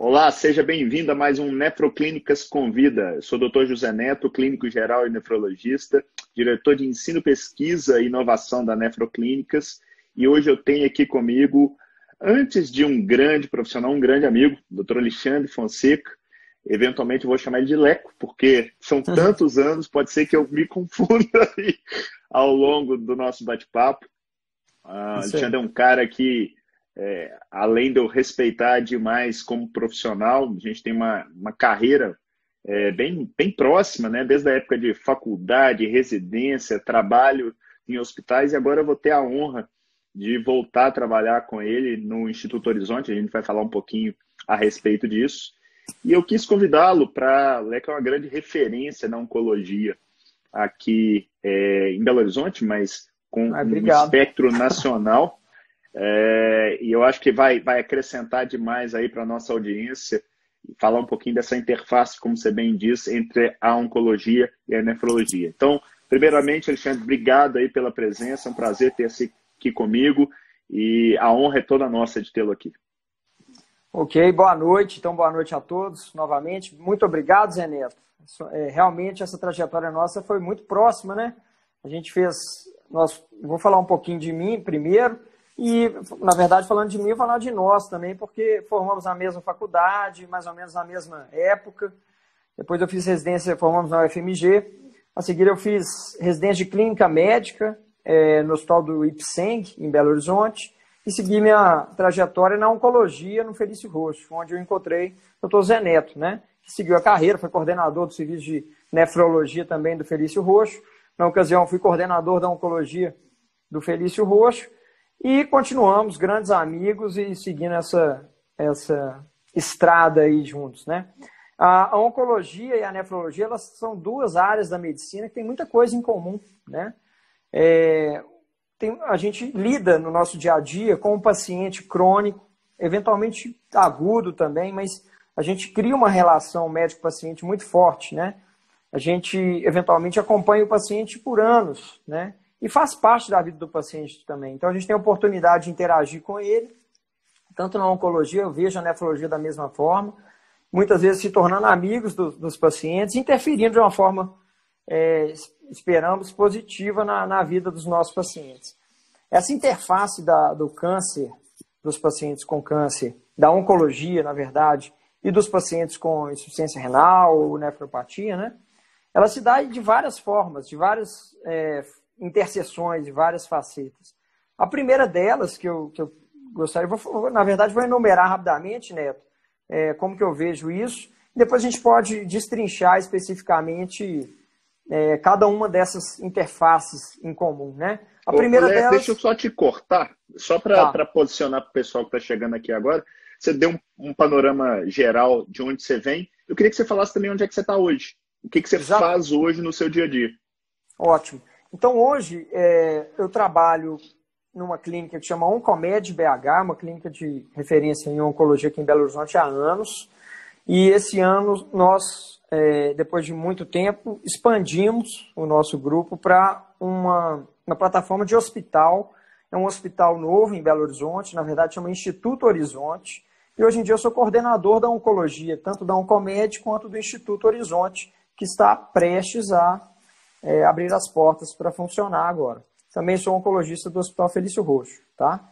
Olá, seja bem-vindo a mais um Nefroclínicas Convida. Eu sou o Dr. José Neto, clínico geral e nefrologista, diretor de ensino, pesquisa e inovação da Nefroclínicas, e hoje eu tenho aqui comigo, antes de um grande profissional, um grande amigo, Dr. Alexandre Fonseca. Eventualmente eu vou chamar ele de Leco, porque são tantos anos, pode ser que eu me confunda aí ao longo do nosso bate-papo. Ah, Alexandre é um cara que é, além de eu respeitar demais como profissional, a gente tem uma, uma carreira é, bem, bem próxima, né? Desde a época de faculdade, residência, trabalho em hospitais, e agora eu vou ter a honra de voltar a trabalhar com ele no Instituto Horizonte. A gente vai falar um pouquinho a respeito disso. E eu quis convidá-lo para. Leca né, é uma grande referência na oncologia aqui é, em Belo Horizonte, mas com ah, um espectro nacional. É, e eu acho que vai, vai acrescentar demais aí para a nossa audiência falar um pouquinho dessa interface, como você bem disse, entre a oncologia e a nefrologia. Então, primeiramente, Alexandre, obrigado aí pela presença, é um prazer ter você aqui comigo e a honra é toda nossa de tê-lo aqui. Ok, boa noite. Então, boa noite a todos novamente. Muito obrigado, Zé Neto. É, realmente, essa trajetória nossa foi muito próxima, né? A gente fez. Nós, vou falar um pouquinho de mim primeiro. E, na verdade, falando de mim, falar de nós também, porque formamos a mesma faculdade, mais ou menos na mesma época. Depois eu fiz residência, formamos na UFMG. A seguir eu fiz residência de clínica médica é, no hospital do Ipseng, em Belo Horizonte. E segui minha trajetória na oncologia no Felício Roxo, onde eu encontrei o doutor Zé Neto, né? Que seguiu a carreira, foi coordenador do serviço de nefrologia também do Felício Roxo. Na ocasião, fui coordenador da oncologia do Felício Roxo e continuamos grandes amigos e seguindo essa, essa estrada aí juntos, né? A oncologia e a nefrologia, elas são duas áreas da medicina que tem muita coisa em comum, né? É, tem, a gente lida no nosso dia a dia com um paciente crônico, eventualmente agudo também, mas a gente cria uma relação médico-paciente muito forte, né? A gente eventualmente acompanha o paciente por anos, né? e faz parte da vida do paciente também. Então a gente tem a oportunidade de interagir com ele, tanto na oncologia, eu vejo a nefrologia da mesma forma, muitas vezes se tornando amigos do, dos pacientes, interferindo de uma forma, é, esperamos, positiva na, na vida dos nossos pacientes. Essa interface da, do câncer, dos pacientes com câncer, da oncologia, na verdade, e dos pacientes com insuficiência renal ou nefropatia, né? Ela se dá de várias formas, de várias é, interseções e várias facetas. A primeira delas que eu, que eu gostaria, vou, na verdade, vou enumerar rapidamente, Neto, é, como que eu vejo isso. Depois a gente pode destrinchar especificamente é, cada uma dessas interfaces em comum, né? A Ô, primeira delas... Deixa eu só te cortar, só para tá. posicionar para o pessoal que está chegando aqui agora. Você deu um, um, panorama geral de onde você vem. Eu queria que você falasse também onde é que você está hoje. O que, que você Exato. faz hoje no seu dia a dia. Ótimo. Então, hoje, é, eu trabalho numa clínica que chama Oncomed BH, uma clínica de referência em oncologia aqui em Belo Horizonte há anos. E esse ano nós, é, depois de muito tempo, expandimos o nosso grupo para uma, uma plataforma de hospital. É um hospital novo em Belo Horizonte, na verdade chama Instituto Horizonte. E hoje em dia eu sou coordenador da oncologia, tanto da Oncomed quanto do Instituto Horizonte, que está prestes a é, abrir as portas para funcionar agora. Também sou oncologista do Hospital Felício Roxo, tá?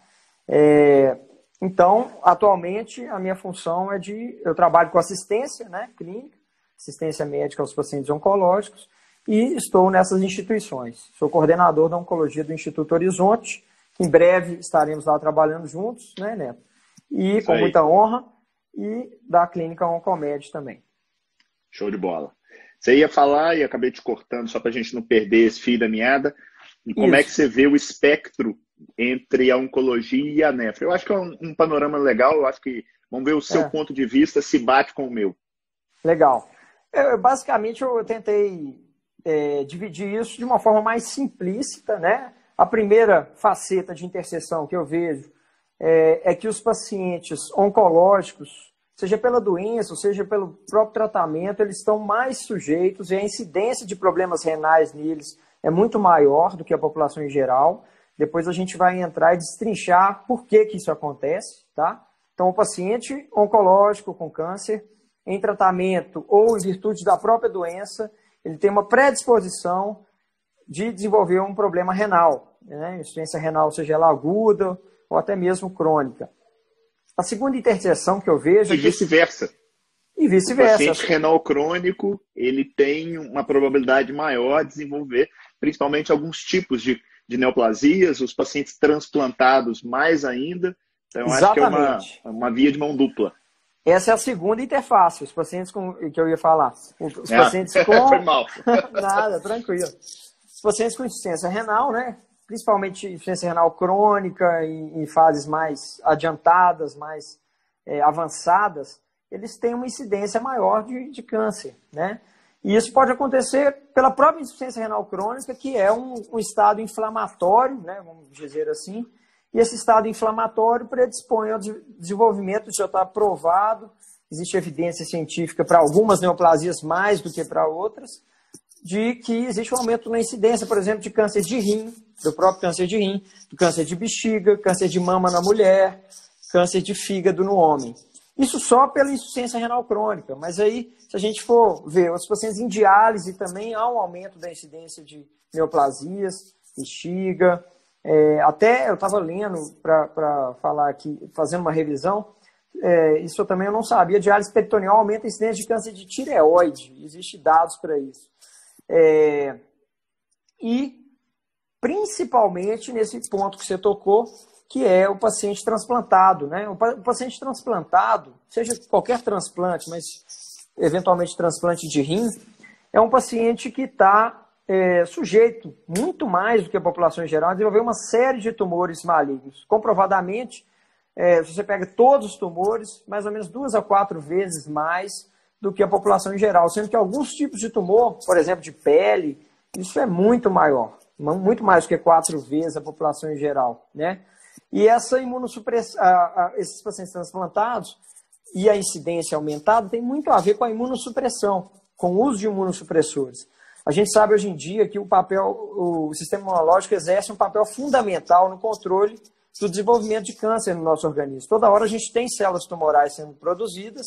É, então, atualmente, a minha função é de... Eu trabalho com assistência né, clínica, assistência médica aos pacientes oncológicos, e estou nessas instituições. Sou coordenador da Oncologia do Instituto Horizonte, que em breve estaremos lá trabalhando juntos, né, Neto? E Isso com aí. muita honra, e da Clínica Oncomed também. Show de bola. Você ia falar e acabei te cortando só para a gente não perder esse fio da meada. E como Isso. é que você vê o espectro entre a oncologia e a nefra? Eu acho que é um, um panorama legal. Eu acho que vamos ver o seu é. ponto de vista se bate com o meu. Legal. Eu, é, basicamente, eu tentei é, dividir isso de uma forma mais simplista, né? A primeira faceta de interseção que eu vejo é, é que os pacientes oncológicos seja pela doença, ou seja pelo próprio tratamento, eles estão mais sujeitos e a incidência de problemas renais neles é muito maior do que a população em geral. Depois a gente vai entrar e destrinchar por que, que isso acontece, tá? Então, o paciente oncológico com câncer, em tratamento ou em virtude da própria doença, ele tem uma predisposição de desenvolver um problema renal, né? insuficiência renal, seja ela aguda ou até mesmo crônica. A segunda interseção que eu vejo. E é vice-versa. E vice-versa. O paciente renal crônico, ele tem uma probabilidade maior de desenvolver, principalmente alguns tipos de, de neoplasias, os pacientes transplantados mais ainda. Então, eu acho que é uma, uma via de mão dupla. Essa é a segunda interface, os pacientes com, que eu ia falar. Os é. pacientes ah, com. Foi mal. Nada, tranquilo. Os pacientes com insuficiência renal, né? principalmente insuficiência renal crônica, em, em fases mais adiantadas, mais é, avançadas, eles têm uma incidência maior de, de câncer, né? E isso pode acontecer pela própria insuficiência renal crônica, que é um, um, estado inflamatório, né, vamos dizer assim, e esse estado inflamatório predispõe ao desenvolvimento, já está provado, existe evidência científica para algumas neoplasias mais do que para outras, de que existe um aumento na incidência, por exemplo, de câncer de rim, do próprio câncer de rim, do câncer de bexiga, câncer de mama na mulher, câncer de fígado no homem. Isso só pela insuficiência renal crônica, mas aí, se a gente for ver os pacientes em diálise também, há um aumento da incidência de neoplasias, bexiga. É, até eu estava lendo para falar aqui, fazendo uma revisão, é, isso eu também eu não sabia, diálise peritoneal aumenta a incidência de câncer de tireoide, existem dados para isso. É, e principalmente nesse ponto que você tocou, que é o paciente transplantado. Né? O paciente transplantado, seja qualquer transplante, mas eventualmente transplante de rim, é um paciente que está é, sujeito, muito mais do que a população em geral, a desenvolver uma série de tumores malignos. Comprovadamente, é, você pega todos os tumores, mais ou menos duas a quatro vezes mais do que a população em geral, sendo que alguns tipos de tumor, por exemplo, de pele, isso é muito maior, muito mais do que quatro vezes a população em geral, né? E essa imunossupressão, esses pacientes transplantados e a incidência aumentada tem muito a ver com a imunossupressão, com o uso de imunossupressores. A gente sabe hoje em dia que o papel, o sistema imunológico exerce um papel fundamental no controle do desenvolvimento de câncer no nosso organismo. Toda hora a gente tem células tumorais sendo produzidas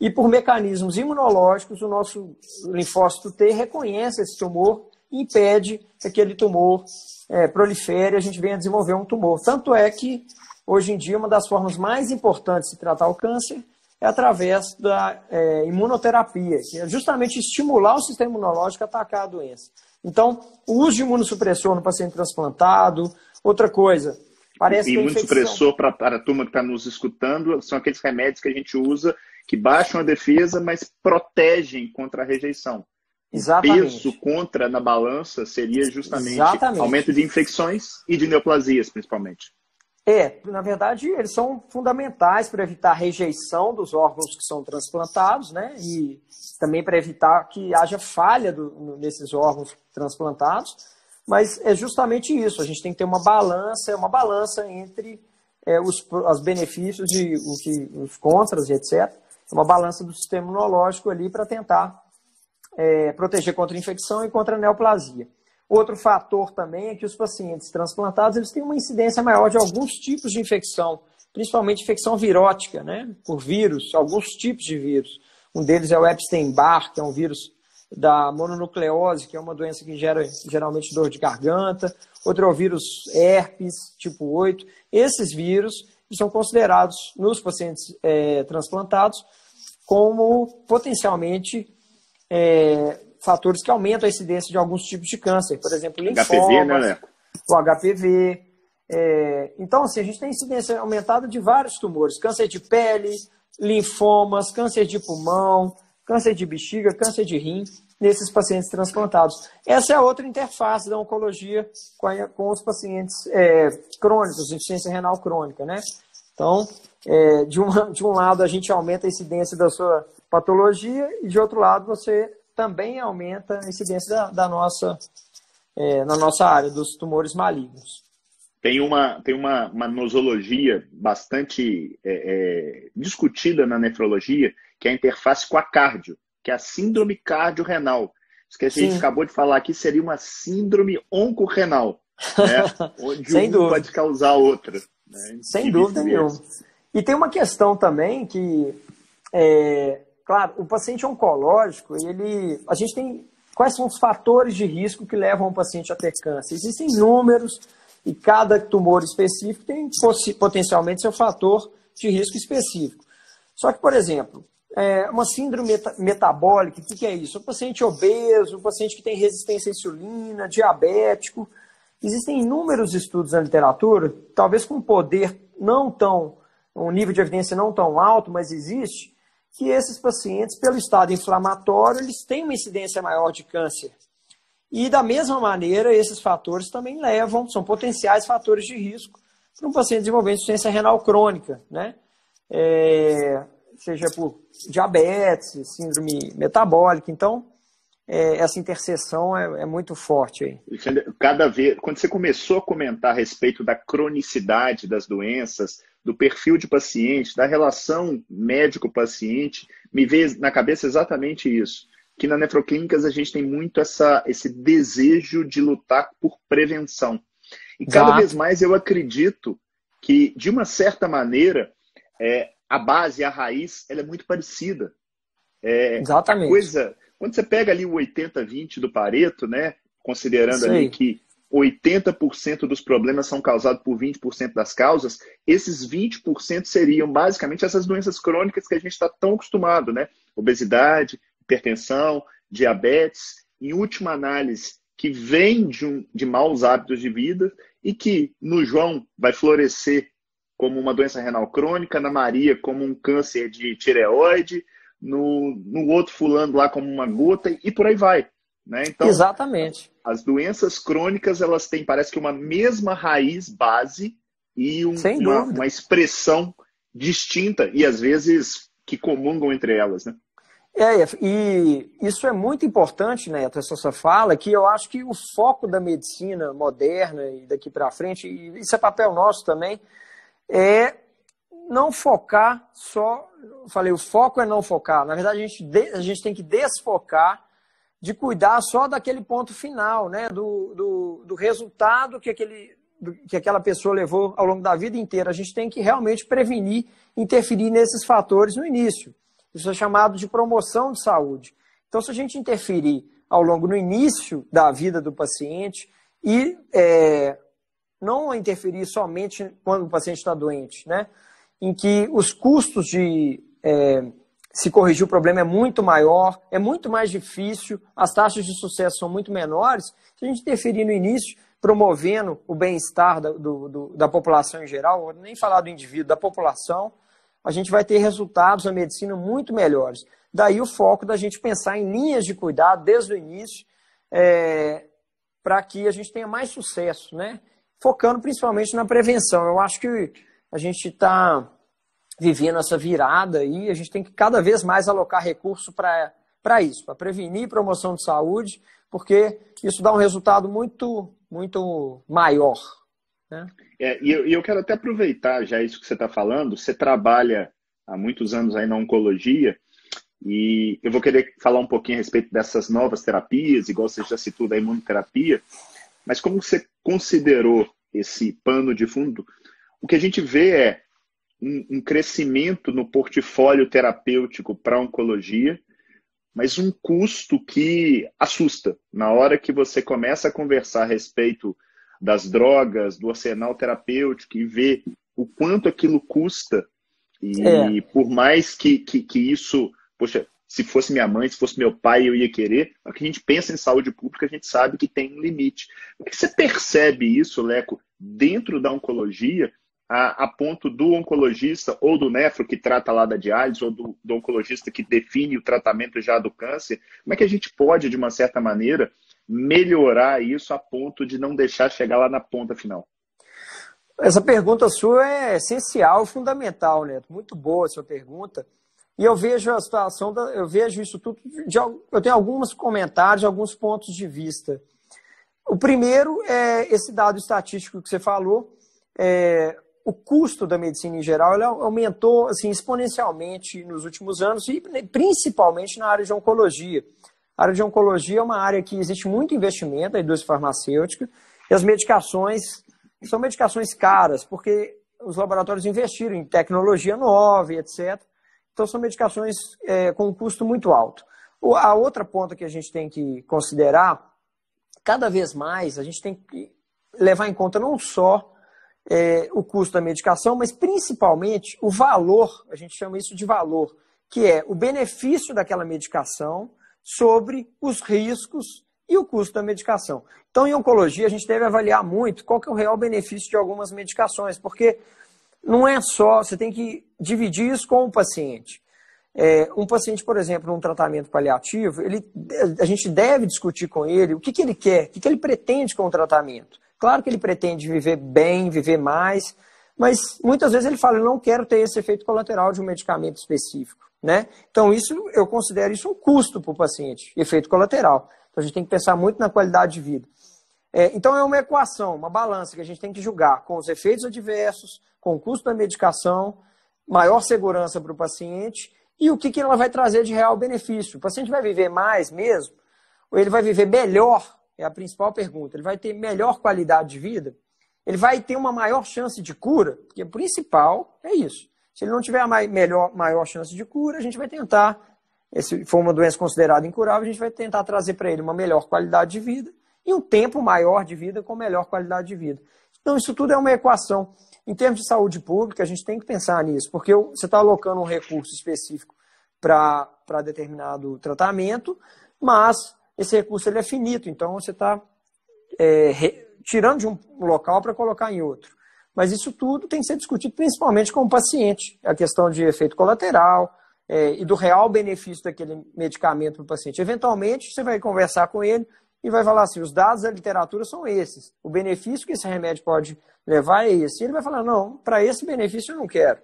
e por mecanismos imunológicos, o nosso linfócito T reconhece esse tumor e impede que aquele tumor é, prolifere e a gente venha desenvolver um tumor. Tanto é que, hoje em dia, uma das formas mais importantes de tratar o câncer é através da é, imunoterapia, que é justamente estimular o sistema imunológico a atacar a doença. Então, o uso de imunossupressor no paciente transplantado, outra coisa, parece e que. Imunossupressor, para a turma que está nos escutando, são aqueles remédios que a gente usa que baixam a defesa, mas protegem contra a rejeição. Exatamente. peso contra na balança seria justamente Exatamente. aumento de infecções e de neoplasias, principalmente. É, na verdade, eles são fundamentais para evitar a rejeição dos órgãos que são transplantados, né? E também para evitar que haja falha do, nesses órgãos transplantados. Mas é justamente isso, a gente tem que ter uma balança, uma balança entre é, os, os benefícios e os, os contras, etc uma balança do sistema imunológico ali para tentar é, proteger contra infecção e contra neoplasia. Outro fator também é que os pacientes transplantados eles têm uma incidência maior de alguns tipos de infecção, principalmente infecção virótica, né? Por vírus, alguns tipos de vírus. Um deles é o Epstein-Barr, que é um vírus da mononucleose, que é uma doença que gera geralmente dor de garganta. Outro é o vírus herpes, tipo 8. Esses vírus são considerados, nos pacientes é, transplantados, como potencialmente é, fatores que aumentam a incidência de alguns tipos de câncer, por exemplo, né, linfomas, HPV, né, o HPV. É, então, assim, a gente tem incidência aumentada de vários tumores, câncer de pele, linfomas, câncer de pulmão, câncer de bexiga, câncer de rim, nesses pacientes transplantados. Essa é a outra interface da oncologia com, a, com os pacientes é, crônicos, insuficiência renal crônica, né? Então, é, de, um de um lado a gente aumenta a incidência da sua patologia e de outro lado você também aumenta a incidência da, da nossa é, na nossa área dos tumores malignos. Tem uma, tem uma, uma nosologia bastante é, é discutida na nefrologia, que é a interface com a cardio, que é a síndrome cardiorrenal. Isso que a gente acabou de falar aqui seria uma síndrome oncorrenal, né? onde Sem um dúvida. pode causar outra. Né? Sem dúvida mesmo. nenhuma. E tem uma questão também que, é, claro, o paciente oncológico, ele, a gente tem quais são os fatores de risco que levam o paciente a ter câncer? Existem números e cada tumor específico tem potencialmente seu fator de risco específico. Só que, por exemplo, é uma síndrome metabólica, o que, que é isso? O paciente obeso, o paciente que tem resistência à insulina, diabético. Existem inúmeros estudos na literatura, talvez com poder não tão um nível de evidência não tão alto, mas existe, que esses pacientes, pelo estado inflamatório, eles têm uma incidência maior de câncer. E da mesma maneira, esses fatores também levam, são potenciais fatores de risco para um paciente desenvolver insuficiência renal crônica, né? É, seja por diabetes, síndrome metabólica. Então, é, essa interseção é, é, muito forte aí. Cada vez, quando você começou a comentar a respeito da cronicidade das doenças, do perfil de paciente, da relação médico-paciente, me vê na cabeça exatamente isso. Que na Nefroclínicas a gente tem muito essa, esse desejo de lutar por prevenção. E cada Exato. vez mais eu acredito que, de uma certa maneira, é, a base, a raiz, ela é muito parecida. É, Exatamente. coisa, quando você pega ali o 80-20 do Pareto, né, considerando Sim. ali que 80% dos problemas são causados por 20% das causas, esses 20% seriam basicamente essas doenças crônicas que a gente está tão acostumado, né? Obesidade, hipertensão, diabetes, em última análise, que vem de, um, de maus hábitos de vida e que no João vai florescer como uma doença renal crônica, na Maria como um câncer de tireoide, no, no outro fulano lá como uma gota e por aí vai. Né? Então, Exatamente. As doenças crônicas, elas têm, parece que uma mesma raiz base e um, uma, uma, expressão distinta e às vezes que comungam entre elas, né? É, e isso é muito importante, né essa sua fala, que eu acho que o foco da medicina moderna e daqui para frente, e isso é papel nosso também, é não focar só, falei, o foco é não focar, na verdade a gente, a gente tem que desfocar de cuidar só daquele ponto final, né? do, do, do resultado que, aquele, que aquela pessoa levou ao longo da vida inteira. A gente tem que realmente prevenir, interferir nesses fatores no início. Isso é chamado de promoção de saúde. Então, se a gente interferir ao longo no início da vida do paciente e é, não interferir somente quando o paciente está doente, né? em que os custos de. É, se corrigir o problema é muito maior, é muito mais difícil, as taxas de sucesso são muito menores. Se a gente interferir no início, promovendo o bem-estar da, do, do, da população em geral, nem falar do indivíduo, da população, a gente vai ter resultados na medicina muito melhores. Daí o foco da gente pensar em linhas de cuidado desde o início, é, para que a gente tenha mais sucesso, né? Focando principalmente na prevenção. Eu acho que a gente está vivendo essa virada aí. A gente tem que cada vez mais alocar recurso para isso, para prevenir promoção de saúde, porque isso dá um resultado muito, muito maior. Né? É, e eu, eu quero até aproveitar já isso que você está falando. Você trabalha há muitos anos aí na oncologia. E eu vou querer falar um pouquinho a respeito dessas novas terapias, igual você já citou da imunoterapia, mas como você considerou esse pano de fundo, o que a gente vê é um, um crescimento no portfólio terapêutico para oncologia, mas um custo que assusta. Na hora que você começa a conversar a respeito das drogas, do arsenal terapêutico e ver o quanto aquilo custa, e é. por mais que, que, que isso, poxa, se fosse minha mãe, se fosse meu pai, eu ia querer. O que a gente pensa em saúde pública, a gente sabe que tem um limite. O que você percebe isso, Leco, dentro da oncologia a, a, ponto do oncologista ou do nefro que trata lá da diálise ou do, do, oncologista que define o tratamento já do câncer, como é que a gente pode, de uma certa maneira, melhorar isso a ponto de não deixar chegar lá na ponta final? Essa pergunta sua é essencial, fundamental, Neto. Muito boa a sua pergunta. E eu vejo a situação, da, eu vejo isso tudo. De, eu tenho alguns comentários, alguns pontos de vista. O primeiro é esse dado estatístico que você falou. É, o custo da medicina em geral aumentou assim, exponencialmente nos últimos anos e né, principalmente na área de oncologia. A área de oncologia é uma área que existe muito investimento na indústria farmacêutica e as medicações são medicações caras, porque os laboratórios investiram em tecnologia nova, etc. Então, são medicações é, com um custo muito alto. A outra ponta que a gente tem que considerar, cada vez mais, a gente tem que levar em conta não só é, o custo da medicação, mas principalmente o valor, a gente chama isso de valor, que é o benefício daquela medicação sobre os riscos e o custo da medicação. Então, em oncologia, a gente deve avaliar muito qual que é o real benefício de algumas medicações, porque não é só, você tem que dividir isso com o paciente. É, um paciente, por exemplo, num tratamento paliativo, ele, a gente deve discutir com ele o que, que ele quer, o que, que ele pretende com o tratamento. Claro que ele pretende viver bem, viver mais, mas muitas vezes ele fala: eu não quero ter esse efeito colateral de um medicamento específico. Né? Então, isso eu considero isso um custo para o paciente, efeito colateral. Então, a gente tem que pensar muito na qualidade de vida. É, então, é uma equação, uma balança que a gente tem que julgar com os efeitos adversos, com o custo da medicação, maior segurança para o paciente e o que, que ela vai trazer de real benefício. O paciente vai viver mais mesmo, ou ele vai viver melhor é a principal pergunta, ele vai ter melhor qualidade de vida? Ele vai ter uma maior chance de cura? Porque o principal é isso. Se ele não tiver a melhor, maior chance de cura, a gente vai tentar, se for uma doença considerada incurável, a gente vai tentar trazer para ele uma melhor qualidade de vida e um tempo maior de vida com melhor qualidade de vida. Então, isso tudo é uma equação. Em termos de saúde pública, a gente tem que pensar nisso, porque você está alocando um recurso específico para determinado tratamento, mas esse recurso ele é finito, então você está é, tirando de um local para colocar em outro. Mas isso tudo tem que ser discutido principalmente com o paciente, a questão de efeito colateral é, e do real benefício daquele medicamento para o paciente. Eventualmente, você vai conversar com ele e vai falar assim: os dados da literatura são esses, o benefício que esse remédio pode levar é esse. E ele vai falar: não, para esse benefício eu não quero.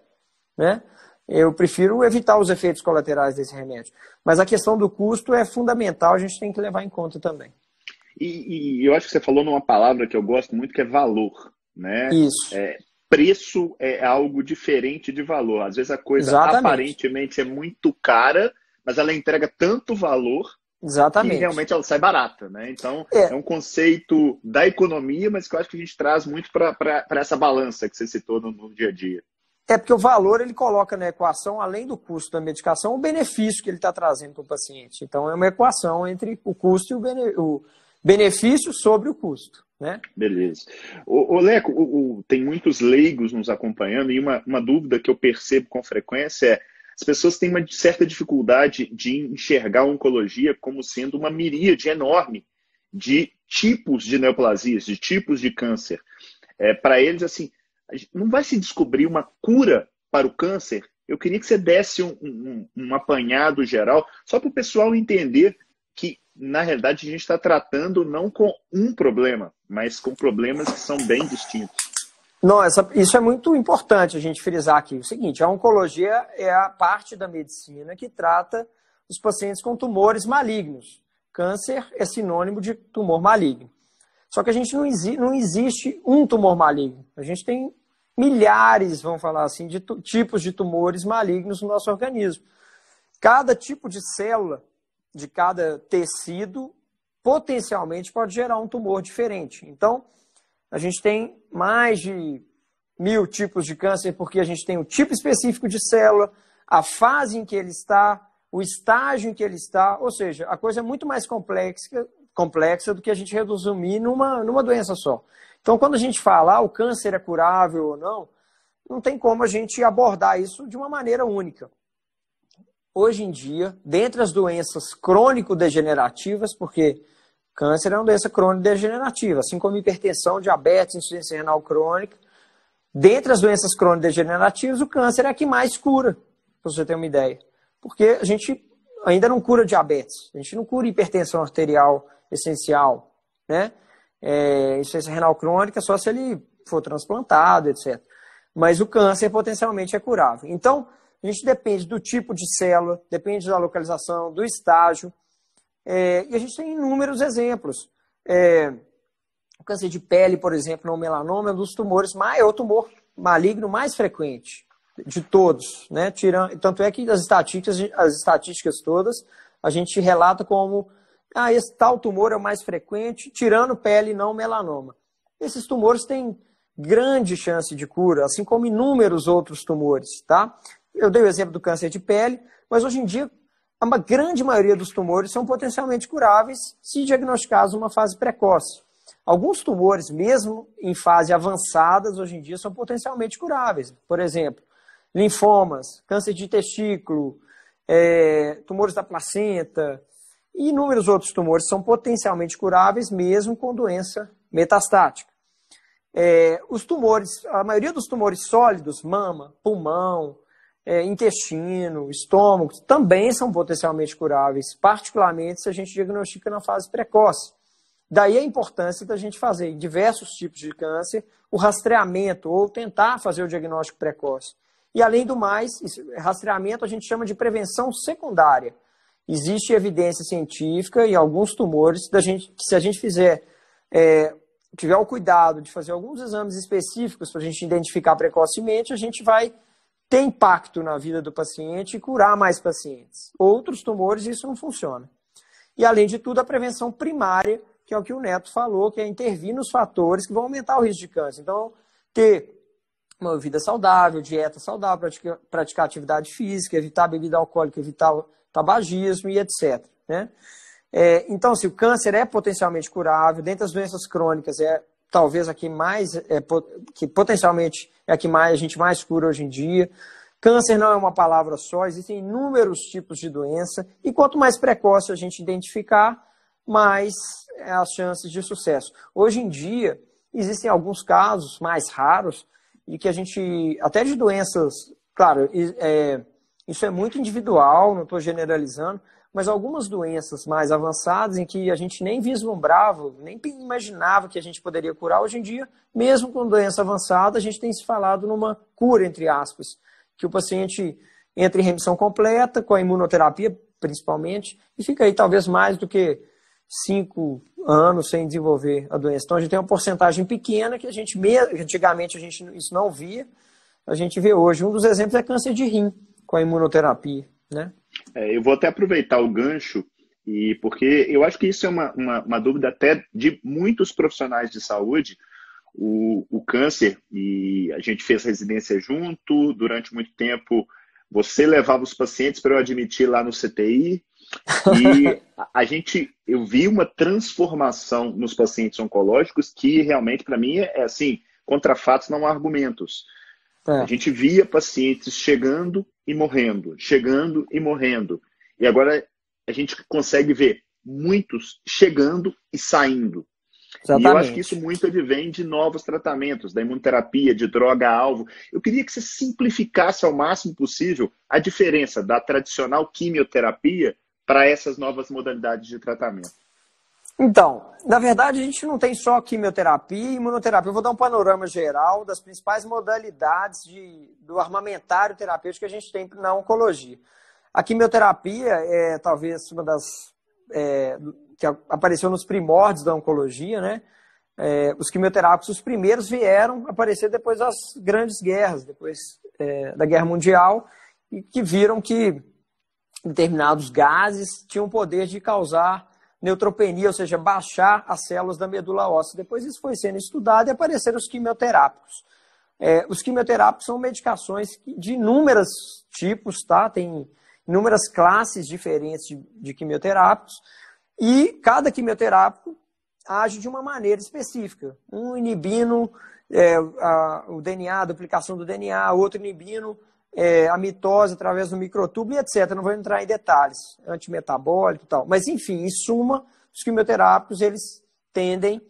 Né? Eu prefiro evitar os efeitos colaterais desse remédio. Mas a questão do custo é fundamental, a gente tem que levar em conta também. E, e eu acho que você falou numa palavra que eu gosto muito, que é valor. Né? Isso. É, preço é algo diferente de valor. Às vezes a coisa Exatamente. aparentemente é muito cara, mas ela entrega tanto valor Exatamente. E realmente ela sai barata, né? Então, é. é. um conceito da economia, mas que eu acho que a gente traz muito para essa balança que você citou no, no, dia a dia. É porque o valor ele coloca na equação, além do custo da medicação, o benefício que ele está trazendo para o paciente. Então é uma equação entre o custo e o, bene... o benefício sobre o custo. Né? Beleza. O, Leco, o, o, tem muitos leigos nos acompanhando e uma, uma dúvida que eu percebo com frequência é as pessoas têm uma certa dificuldade de enxergar a oncologia como sendo uma miríade enorme de tipos de neoplasias, de tipos de câncer. É, Para eles, assim, não vai se descobrir uma cura para o câncer. Eu queria que você desse um, um, um apanhado geral, só para o pessoal entender que, na realidade, a gente está tratando não com um problema, mas com problemas que são bem distintos. Não, essa, isso é muito importante a gente frisar aqui. O seguinte, a oncologia é a parte da medicina que trata os pacientes com tumores malignos. Câncer é sinônimo de tumor maligno. Só que a gente não, exi não existe um tumor maligno. A gente tem milhares, vamos falar assim, de tipos de tumores malignos no nosso organismo. Cada tipo de célula de cada tecido potencialmente pode gerar um tumor diferente. Então, a gente tem mais de mil tipos de câncer porque a gente tem o tipo específico de célula, a fase em que ele está, o estágio em que ele está, ou seja, a coisa é muito mais complexa complexa do que a gente resumir numa, numa doença só. Então, quando a gente fala ah, o câncer é curável ou não, não tem como a gente abordar isso de uma maneira única. Hoje em dia, dentre as doenças crônico-degenerativas, porque câncer é uma doença crônico-degenerativa, assim como hipertensão, diabetes, insuficiência renal crônica, dentre as doenças crônico-degenerativas, o câncer é a que mais cura, para você ter uma ideia. Porque a gente ainda não cura diabetes, a gente não cura hipertensão arterial, essencial, né? É, insuficiência renal crônica só se ele for transplantado, etc. Mas o câncer potencialmente é curável. Então, a gente depende do tipo de célula, depende da localização, do estágio. É, e a gente tem inúmeros exemplos. É, o câncer de pele, por exemplo, no melanoma é um dos tumores, mais, é o tumor maligno mais frequente de todos, né? Tirando, tanto é que as estatísticas, as estatísticas todas, a gente relata como ah, esse tal tumor é o mais frequente, tirando pele não melanoma. Esses tumores têm grande chance de cura, assim como inúmeros outros tumores, tá? Eu dei o exemplo do câncer de pele, mas hoje em dia a grande maioria dos tumores são potencialmente curáveis se diagnosticados uma fase precoce. Alguns tumores, mesmo em fase avançadas, hoje em dia são potencialmente curáveis. Por exemplo, linfomas, câncer de testículo, é, tumores da placenta, e inúmeros outros tumores são potencialmente curáveis, mesmo com doença metastática. É, os tumores, a maioria dos tumores sólidos, mama, pulmão, é, intestino, estômago, também são potencialmente curáveis, particularmente se a gente diagnostica na fase precoce. Daí a importância da gente fazer em diversos tipos de câncer o rastreamento ou tentar fazer o diagnóstico precoce. E além do mais, rastreamento a gente chama de prevenção secundária existe evidência científica em alguns tumores da gente, que se a gente fizer é, tiver o cuidado de fazer alguns exames específicos para a gente identificar precocemente, a gente vai ter impacto na vida do paciente e curar mais pacientes. Outros tumores isso não funciona. E além de tudo, a prevenção primária, que é o que o Neto falou, que é intervir nos fatores que vão aumentar o risco de câncer. Então, ter uma vida saudável, dieta saudável, praticar, praticar atividade física, evitar bebida alcoólica, evitar tabagismo e etc. Né? É, então, se assim, o câncer é potencialmente curável, dentre as doenças crônicas, é talvez a que mais, é, que potencialmente é a que mais, a gente mais cura hoje em dia. Câncer não é uma palavra só, existem inúmeros tipos de doença, e quanto mais precoce a gente identificar, mais é as chances de sucesso. Hoje em dia, existem alguns casos mais raros, e que a gente, até de doenças, claro, é, isso é muito individual, não estou generalizando, mas algumas doenças mais avançadas em que a gente nem vislumbrava, nem imaginava que a gente poderia curar, hoje em dia, mesmo com doença avançada, a gente tem se falado numa cura, entre aspas, que o paciente entra em remissão completa, com a imunoterapia principalmente, e fica aí talvez mais do que cinco anos sem desenvolver a doença. Então a gente tem uma porcentagem pequena que a gente antigamente a gente isso não via, a gente vê hoje. Um dos exemplos é câncer de rim com a imunoterapia, né? É, eu vou até aproveitar o gancho e porque eu acho que isso é uma, uma, uma dúvida até de muitos profissionais de saúde, o, o, câncer e a gente fez residência junto durante muito tempo. Você levava os pacientes para eu admitir lá no CTI e a gente eu vi uma transformação nos pacientes oncológicos que realmente para mim é assim contra fatos não há argumentos. É. A gente via pacientes chegando e morrendo, chegando e morrendo. E agora a gente consegue ver muitos chegando e saindo. Exatamente. E eu acho que isso muito advém de novos tratamentos, da imunoterapia, de droga-alvo. Eu queria que você simplificasse ao máximo possível a diferença da tradicional quimioterapia para essas novas modalidades de tratamento. Então, na verdade, a gente não tem só quimioterapia e imunoterapia. Eu vou dar um panorama geral das principais modalidades de, do armamentário terapêutico que a gente tem na oncologia. A quimioterapia é talvez uma das é, que apareceu nos primórdios da oncologia, né? É, os quimioterápicos, os primeiros vieram aparecer depois das grandes guerras, depois é, da Guerra Mundial, e que viram que determinados gases tinham o poder de causar neutropenia, ou seja, baixar as células da medula óssea. Depois isso foi sendo estudado e apareceram os quimioterápicos. É, os quimioterápicos são medicações de inúmeros tipos, tá? Tem inúmeras classes diferentes de, de quimioterápicos e cada quimioterápico age de uma maneira específica. Um inibindo é, a, o DNA, a duplicação do DNA, outro inibindo é, a mitose através do microtubo e etc. Não vou entrar em detalhes, antimetabólico e tal. Mas, enfim, em suma, os quimioterápicos eles tendem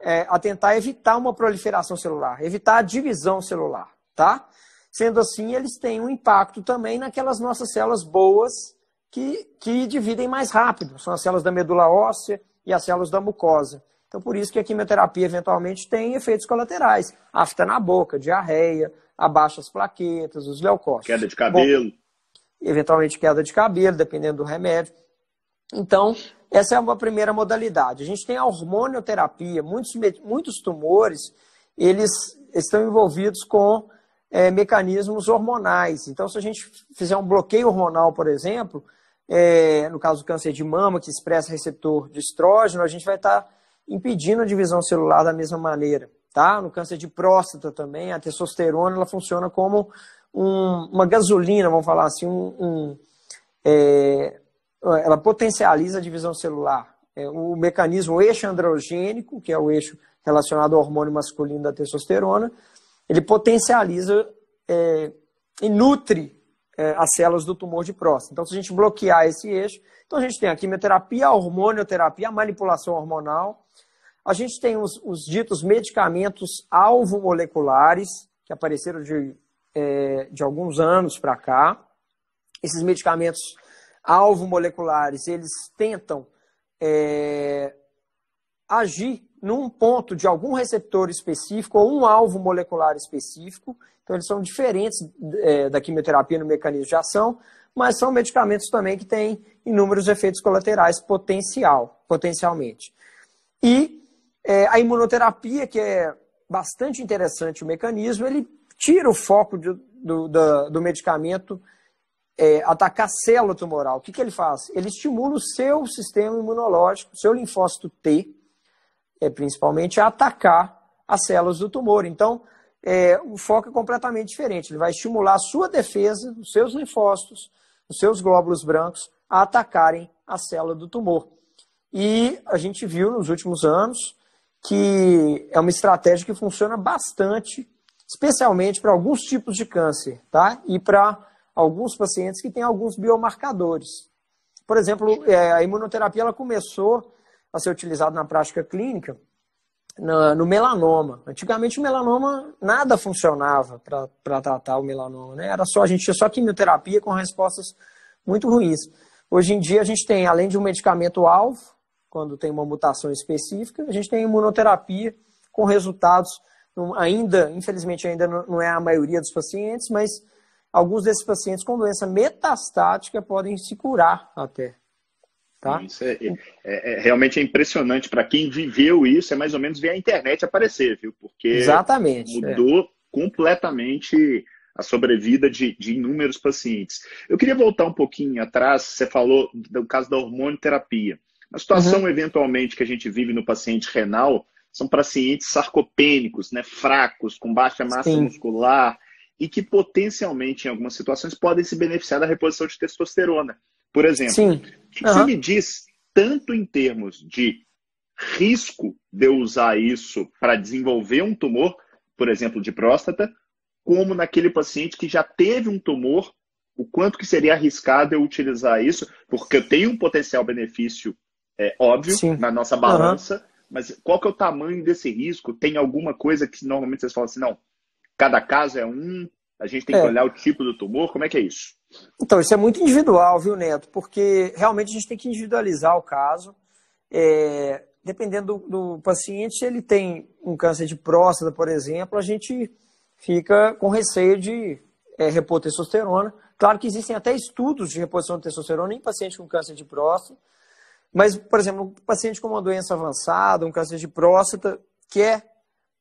é, a tentar evitar uma proliferação celular, evitar a divisão celular, tá? Sendo assim, eles têm um impacto também naquelas nossas células boas que, que dividem mais rápido. São as células da medula óssea e as células da mucosa. Então, por isso que a quimioterapia eventualmente tem efeitos colaterais. afta na boca, diarreia, abaixa as plaquetas, os leucócitos. Queda de cabelo. Bom, eventualmente queda de cabelo, dependendo do remédio. Então, essa é uma primeira modalidade. A gente tem a hormonioterapia. Muitos, muitos tumores, eles estão envolvidos com é, mecanismos hormonais. Então, se a gente fizer um bloqueio hormonal, por exemplo, é, no caso do câncer de mama, que expressa receptor de estrógeno, a gente vai estar impedindo a divisão celular da mesma maneira tá? No câncer de próstata também, a testosterona ela funciona como um, uma gasolina, vamos falar assim, um, um é, ela potencializa a divisão celular. É, o mecanismo eixo androgênico, que é o eixo relacionado ao hormônio masculino da testosterona, ele potencializa é, e nutre é, as células do tumor de próstata. Então, se a gente bloquear esse eixo, então a gente tem a quimioterapia, a hormonioterapia, a manipulação hormonal, a gente tem os, os ditos medicamentos alvo-moleculares, que apareceram de, é, de alguns anos para cá. Esses medicamentos alvo-moleculares, eles tentam é, agir num ponto de algum receptor específico ou um alvo molecular específico. Então, eles são diferentes é, da quimioterapia no mecanismo de ação, mas são medicamentos também que têm inúmeros efeitos colaterais potencial, potencialmente. E é, a imunoterapia, que é bastante interessante o mecanismo, ele tira o foco de, do, do, do, medicamento é, atacar a célula tumoral. O que, que ele faz? Ele estimula o seu sistema imunológico, o seu linfócito T, é, principalmente, a atacar as células do tumor. Então, é, o foco é completamente diferente. Ele vai estimular a sua defesa, os seus linfócitos, os seus glóbulos brancos, a atacarem a célula do tumor. E a gente viu nos últimos anos que é uma estratégia que funciona bastante, especialmente para alguns tipos de câncer, tá? E para alguns pacientes que têm alguns biomarcadores. Por exemplo, é, a imunoterapia ela começou a ser utilizada na prática clínica no melanoma. Antigamente o melanoma nada funcionava para tratar o melanoma, né? Era só a gente tinha só quimioterapia com respostas muito ruins. Hoje em dia a gente tem além de um medicamento alvo, quando tem uma mutação específica. A gente tem imunoterapia com resultados, ainda, infelizmente, ainda não é a maioria dos pacientes, mas alguns desses pacientes com doença metastática podem se curar até. Tá? Isso é, é, é realmente é impressionante para quem viveu isso, é mais ou menos ver a internet aparecer, viu? Porque Exatamente, mudou é. completamente a sobrevida de, de, inúmeros pacientes. Eu queria voltar um pouquinho atrás, você falou do caso da hormonoterapia a situação, uhum. eventualmente, que a gente vive no paciente renal são pacientes sarcopênicos, né, fracos, com baixa massa Sim. muscular e que potencialmente, em algumas situações, podem se beneficiar da reposição de testosterona. Por exemplo, Sim. o que, uhum. você me diz tanto em termos de risco de eu usar isso para desenvolver um tumor, por exemplo, de próstata, como naquele paciente que já teve um tumor, o quanto que seria arriscado eu utilizar isso, porque eu tenho um potencial benefício é, óbvio Sim. na nossa balança, uhum. mas qual que é o tamanho desse risco? Tem alguma coisa que normalmente vocês falam assim, não, cada caso é um, a gente tem é. que olhar o tipo do tumor, como é que é isso? Então, isso é muito individual, viu, Neto? Porque realmente a gente tem que individualizar o caso. É, dependendo do, do paciente, se ele tem um câncer de próstata, por exemplo, a gente fica com receio de é, repor testosterona. Claro que existem até estudos de reposição de testosterona em paciente com câncer de próstata, mas, por exemplo, um paciente com uma doença avançada, um câncer de próstata, que é,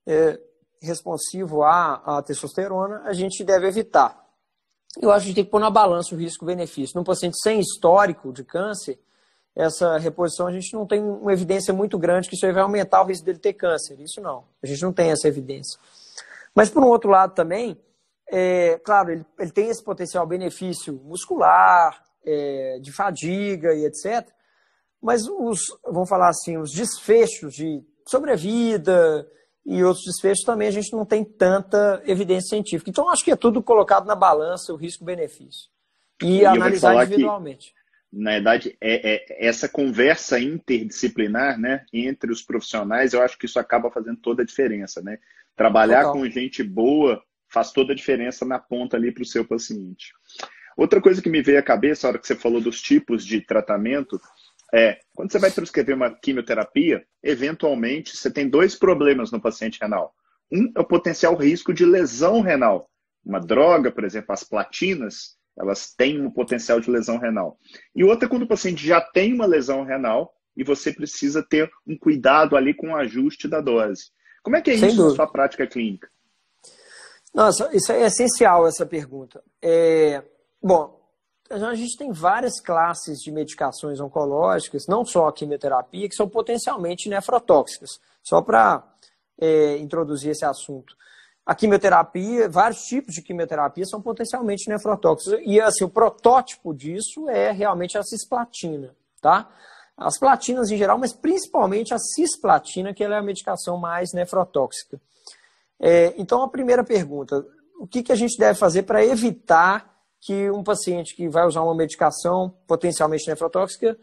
é responsivo à, à, testosterona, a gente deve evitar. Eu acho que tem que pôr na balança o risco-benefício. Num paciente sem histórico de câncer, essa reposição a gente não tem uma evidência muito grande que isso aí vai aumentar o risco dele ter câncer. Isso não. A gente não tem essa evidência. Mas, por um outro lado também, é, claro, ele, ele tem esse potencial benefício muscular, é, de fadiga e etc. Mas os, vamos falar assim, os desfechos de sobrevida e outros desfechos também a gente não tem tanta evidência científica. Então, acho que é tudo colocado na balança, o risco-benefício. E, e analisar individualmente. Que, na verdade, é, é, essa conversa interdisciplinar né, entre os profissionais, eu acho que isso acaba fazendo toda a diferença. Né? Trabalhar Total. com gente boa faz toda a diferença na ponta ali para o seu paciente. Outra coisa que me veio à cabeça, na hora que você falou dos tipos de tratamento, é, quando você vai prescrever uma quimioterapia, eventualmente você tem dois problemas no paciente renal. Um é o potencial risco de lesão renal. Uma droga, por exemplo, as platinas, elas têm um potencial de lesão renal. E outra é quando o paciente já tem uma lesão renal e você precisa ter um cuidado ali com o ajuste da dose. Como é que é Sem isso dúvida. na sua prática clínica? Nossa, isso é essencial essa pergunta. É... Bom, então, a gente tem várias classes de medicações oncológicas, não só a quimioterapia, que são potencialmente nefrotóxicas. Só para é, introduzir esse assunto. A quimioterapia, vários tipos de quimioterapia são potencialmente nefrotóxicos. E assim, o protótipo disso é realmente a cisplatina, tá? As platinas em geral, mas principalmente a cisplatina, que é a medicação mais nefrotóxica. É, então, a primeira pergunta, o que, que a gente deve fazer para evitar que um paciente que vai usar uma medicação potencialmente nefrotóxica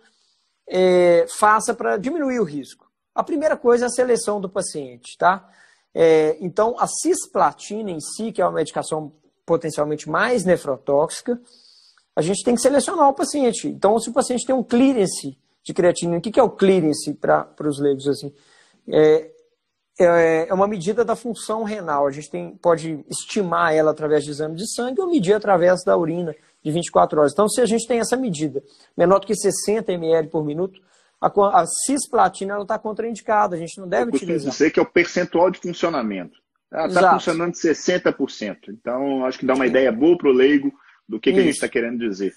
é, faça para diminuir o risco? A primeira coisa é a seleção do paciente, tá? É, então, a cisplatina em si, que é uma medicação potencialmente mais nefrotóxica, a gente tem que selecionar o paciente. Então, se o paciente tem um clearance de creatinina, o que, que é o clearance para os leigos? Assim? É, é, é uma medida da função renal. A gente tem, pode estimar ela através de exame de sangue ou medir através da urina de 24 horas. Então, se a gente tem essa medida menor do que 60 ml por minuto, a, a cisplatina está contraindicada, a gente não deve Eu utilizar. dizer que é o percentual de funcionamento. Está funcionando 60%. Então, acho que dá uma ideia boa para o leigo do que, que a gente está querendo dizer.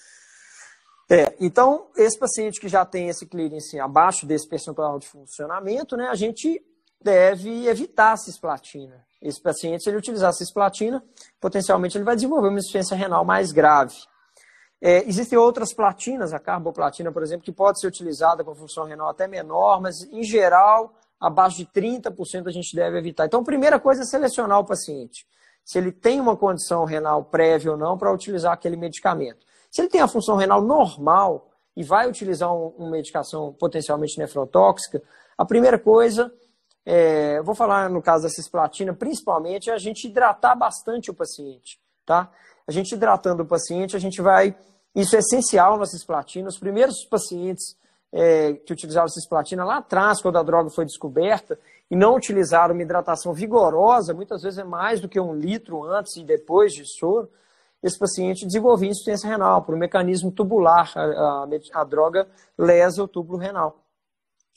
É, então, esse paciente que já tem esse clearance abaixo desse percentual de funcionamento, né, a gente deve evitar a cisplatina. Esse paciente, se ele utilizar a cisplatina, potencialmente ele vai desenvolver uma insuficiência renal mais grave. É, existem outras platinas, a carboplatina, por exemplo, que pode ser utilizada com função renal até menor, mas em geral, abaixo de 30% a gente deve evitar. Então, a primeira coisa é selecionar o paciente. Se ele tem uma condição renal prévia ou não para utilizar aquele medicamento. Se ele tem a função renal normal e vai utilizar um, uma medicação potencialmente nefrotóxica, a primeira coisa é, vou falar no caso da cisplatina, principalmente, é a gente hidratar bastante o paciente, tá? A gente hidratando o paciente, a gente vai. Isso é essencial na cisplatina. Os primeiros pacientes é, que utilizaram cisplatina lá atrás, quando a droga foi descoberta, e não utilizaram uma hidratação vigorosa, muitas vezes é mais do que um litro antes e depois de soro, esse paciente desenvolvia insuficiência renal por um mecanismo tubular. A, a, a droga lesa o túbulo renal.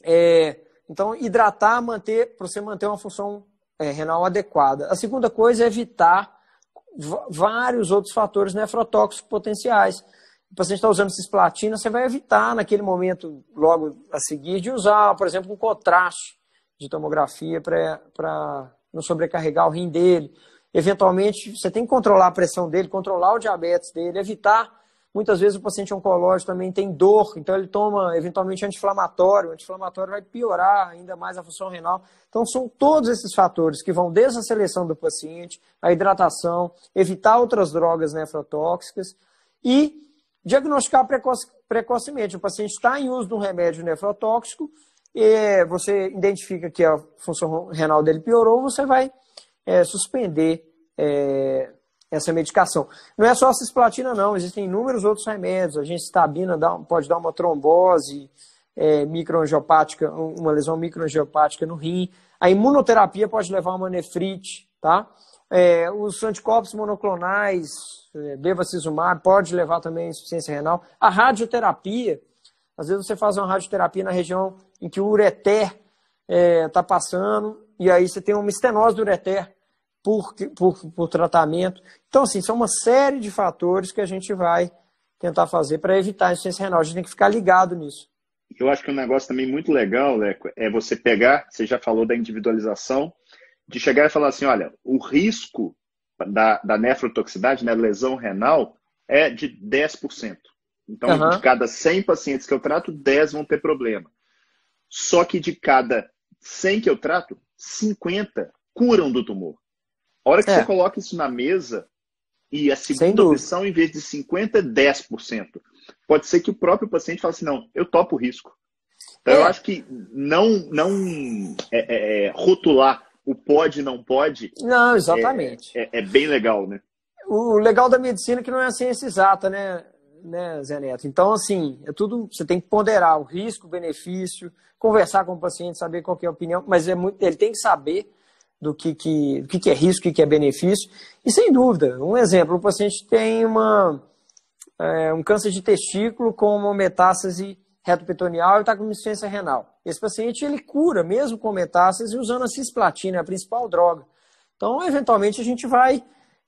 É, então, hidratar, manter, para você manter uma função é, renal adequada. A segunda coisa é evitar vários outros fatores nefrotóxicos potenciais. O paciente está usando cisplatina, você vai evitar naquele momento, logo a seguir, de usar, por exemplo, um contraste de tomografia para não sobrecarregar o rim dele. Eventualmente, você tem que controlar a pressão dele, controlar o diabetes dele, evitar Muitas vezes o paciente oncológico também tem dor, então ele toma eventualmente anti-inflamatório, o anti-inflamatório vai piorar ainda mais a função renal. Então são todos esses fatores que vão desde a seleção do paciente, a hidratação, evitar outras drogas nefrotóxicas e diagnosticar precoce, precocemente. O paciente está em uso de um remédio nefrotóxico, e você identifica que a função renal dele piorou, você vai é, suspender é, essa medicação. Não é só a cisplatina, não. Existem inúmeros outros remédios. A gencitabina dá, pode dar uma trombose é, microangiopática, uma lesão microangiopática no rim. A imunoterapia pode levar a uma nefrite, tá? É, os anticorpos monoclonais, é, bevacizumab, pode levar também a insuficiência renal. A radioterapia, às vezes você faz uma radioterapia na região em que o ureter está é, tá passando, e aí você tem uma estenose do ureter, por, por, por tratamento. Então, assim, são uma série de fatores que a gente vai tentar fazer para evitar a insuficiência renal. A gente tem que ficar ligado nisso. Eu acho que um negócio também muito legal, Leco, é você pegar, você já falou da individualização, de chegar e falar assim, olha, o risco da, da nefrotoxicidade, né, lesão renal, é de 10%. Então, uhum. de cada 100 pacientes que eu trato, 10 vão ter problema. Só que de cada 100 que eu trato, 50 curam do tumor. A hora que é. você coloca isso na mesa e a segunda opção, em vez de 50%, é 10%. Pode ser que o próprio paciente fale assim, não, eu topo o risco. Então, é. eu acho que não, não é, é, é, rotular o pode e não pode... Não, exatamente. É, é, bem legal, né? O legal da medicina é que não é a ciência exata, né? Né, Zé Neto? Então, assim, é tudo. Você tem que ponderar o risco, o benefício, conversar com o paciente, saber qual é a opinião, mas é muito, ele tem que saber do que, que, do que, que é risco, o que, que é benefício. E sem dúvida, um exemplo, o paciente tem uma, é, um câncer de testículo com uma metástase reto e está com insuficiência renal. Esse paciente ele cura mesmo com metástase usando a cisplatina, a principal droga. Então, eventualmente, a gente vai